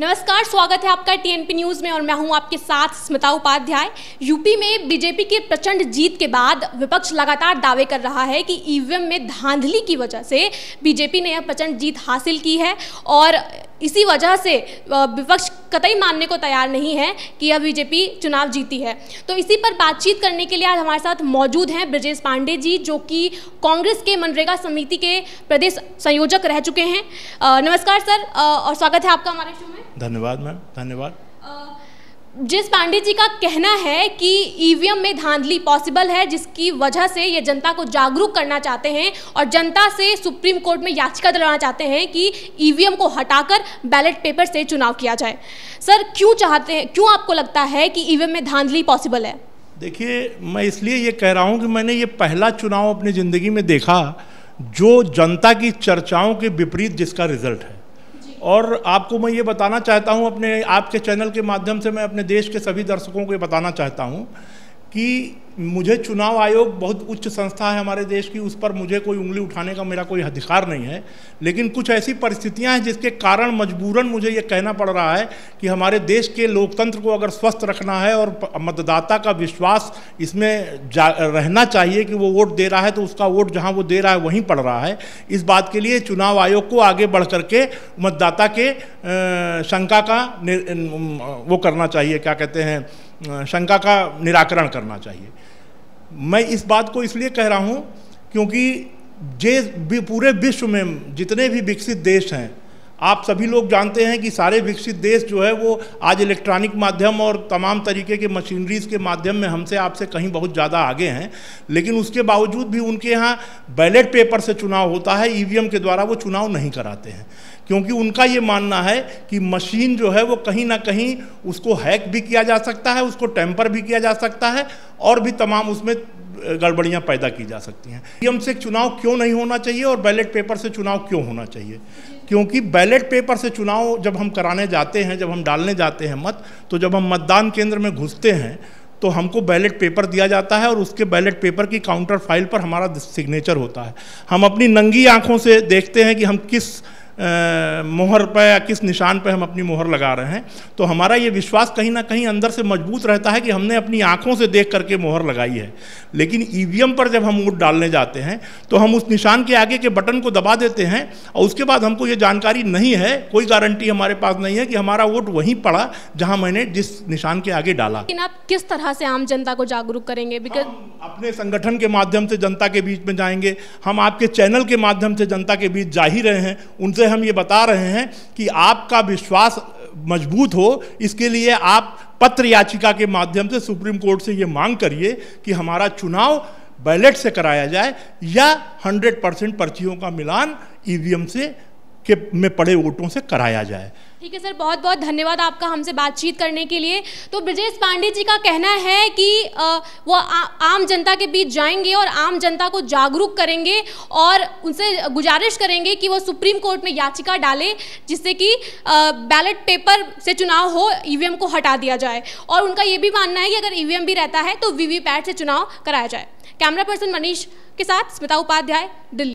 नमस्कार स्वागत है आपका टीएनपी न्यूज़ में और मैं हूं आपके साथ स्मिता उपाध्याय यूपी में बीजेपी की प्रचंड जीत के बाद विपक्ष लगातार दावे कर रहा है कि ईवीएम e में धांधली की वजह से बीजेपी ने यह प्रचंड जीत हासिल की है और इसी वजह से विपक्ष कतई मानने को तैयार नहीं है कि यह बीजेपी चुनाव जीती है तो इसी पर बातचीत करने के लिए आज हमारे साथ मौजूद हैं ब्रजेश पांडे जी जो कि कांग्रेस के मनरेगा समिति के प्रदेश संयोजक रह चुके हैं नमस्कार सर और स्वागत है आपका हमारे शो में धन्यवाद मैम धन्यवाद जिस पांडे जी का कहना है कि ईवीएम में धांधली पॉसिबल है जिसकी वजह से ये जनता को जागरूक करना चाहते हैं और जनता से सुप्रीम कोर्ट में याचिका दिलाना चाहते हैं कि ईवीएम को हटाकर बैलेट पेपर से चुनाव किया जाए सर क्यों चाहते हैं क्यों आपको लगता है कि ईवीएम में धांधली पॉसिबल है देखिए मैं इसलिए ये कह रहा हूँ कि मैंने ये पहला चुनाव अपनी ज़िंदगी में देखा जो जनता की चर्चाओं के विपरीत जिसका रिजल्ट है और आपको मैं ये बताना चाहता हूँ अपने आपके चैनल के माध्यम से मैं अपने देश के सभी दर्शकों को ये बताना चाहता हूँ कि मुझे चुनाव आयोग बहुत उच्च संस्था है हमारे देश की उस पर मुझे कोई उंगली उठाने का मेरा कोई अधिकार नहीं है लेकिन कुछ ऐसी परिस्थितियां हैं जिसके कारण मजबूरन मुझे ये कहना पड़ रहा है कि हमारे देश के लोकतंत्र को अगर स्वस्थ रखना है और मतदाता का विश्वास इसमें जा रहना चाहिए कि वो वोट दे रहा है तो उसका वोट जहाँ वो दे रहा है वहीं पड़ रहा है इस बात के लिए चुनाव आयोग को आगे बढ़ करके मतदाता के शंका का वो करना चाहिए क्या कहते हैं शंका का निराकरण करना चाहिए मैं इस बात को इसलिए कह रहा हूँ क्योंकि जे पूरे विश्व में जितने भी विकसित देश हैं आप सभी लोग जानते हैं कि सारे विकसित देश जो है वो आज इलेक्ट्रॉनिक माध्यम और तमाम तरीके के मशीनरीज के माध्यम में हमसे आपसे कहीं बहुत ज़्यादा आगे हैं लेकिन उसके बावजूद भी उनके यहाँ बैलेट पेपर से चुनाव होता है ई के द्वारा वो चुनाव नहीं कराते हैं क्योंकि उनका ये मानना है कि मशीन जो है वो कहीं ना कहीं उसको हैक भी किया जा सकता है उसको टेम्पर भी किया जा सकता है और भी तमाम उसमें गड़बड़ियाँ पैदा की जा सकती हैं ई से चुनाव क्यों नहीं होना चाहिए और बैलेट पेपर से चुनाव क्यों होना चाहिए क्योंकि बैलेट पेपर से चुनाव जब हम कराने जाते हैं जब हम डालने जाते हैं मत तो जब हम मतदान केंद्र में घुसते हैं तो हमको बैलेट पेपर दिया जाता है और उसके बैलेट पेपर की काउंटर फाइल पर हमारा सिग्नेचर होता है हम अपनी नंगी आँखों से देखते हैं कि हम किस मोहर पर या किस निशान पर हम अपनी मोहर लगा रहे हैं तो हमारा ये विश्वास कहीं ना कहीं अंदर से मजबूत रहता है कि हमने अपनी आंखों से देख करके मोहर लगाई है लेकिन ई पर जब हम वोट डालने जाते हैं तो हम उस निशान के आगे के बटन को दबा देते हैं और उसके बाद हमको ये जानकारी नहीं है कोई गारंटी हमारे पास नहीं है कि हमारा वोट वहीं पड़ा जहाँ मैंने जिस निशान के आगे डाला लेकिन आप किस तरह से आम जनता को जागरूक करेंगे बिकॉज अपने संगठन के माध्यम से जनता के बीच में जाएंगे हम आपके चैनल के माध्यम से जनता के बीच जा ही रहे हैं उनसे इससे हम ये बता रहे हैं कि आपका विश्वास मजबूत हो इसके लिए आप पत्र याचिका के माध्यम से सुप्रीम कोर्ट से ये मांग करिए कि हमारा चुनाव बैलेट से कराया जाए या 100 परसेंट पर्चियों का मिलान ईवीएम से के में पड़े वोटों से कराया जाए ठीक है सर बहुत बहुत धन्यवाद आपका हमसे बातचीत करने के लिए तो ब्रजेश पांडे जी का कहना है कि वो आ, आम जनता के बीच जाएंगे और आम जनता को जागरूक करेंगे और उनसे गुजारिश करेंगे कि वो सुप्रीम कोर्ट में याचिका डाले जिससे कि बैलेट पेपर से चुनाव हो ईवीएम को हटा दिया जाए और उनका ये भी मानना है कि अगर ईवीएम भी रहता है तो वीवीपैट से चुनाव कराया जाए कैमरा पर्सन मनीष के साथ स्मिता उपाध्याय दिल्ली